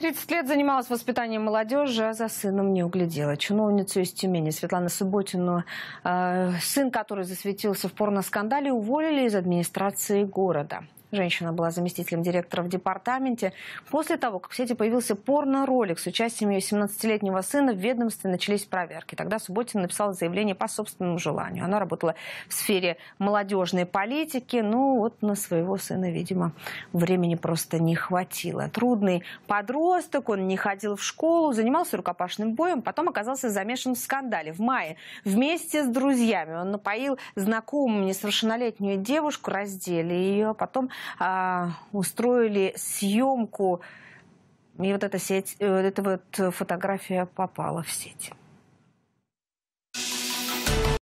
30 лет занималась воспитанием молодежи, а за сыном не углядела. Чиновницу из Тюмени Светлану Субботину, э, сын, который засветился в порно скандале, уволили из администрации города. Женщина была заместителем директора в департаменте. После того, как в сети появился порно-ролик с участием ее 17-летнего сына, в ведомстве начались проверки. Тогда Субботин написал заявление по собственному желанию. Она работала в сфере молодежной политики, ну вот на своего сына, видимо, времени просто не хватило. Трудный подросток, он не ходил в школу, занимался рукопашным боем, потом оказался замешан в скандале. В мае вместе с друзьями он напоил знакомую несовершеннолетнюю девушку, раздели ее, а потом а, устроили съемку, и вот эта сеть, э, вот эта вот фотография попала в сеть.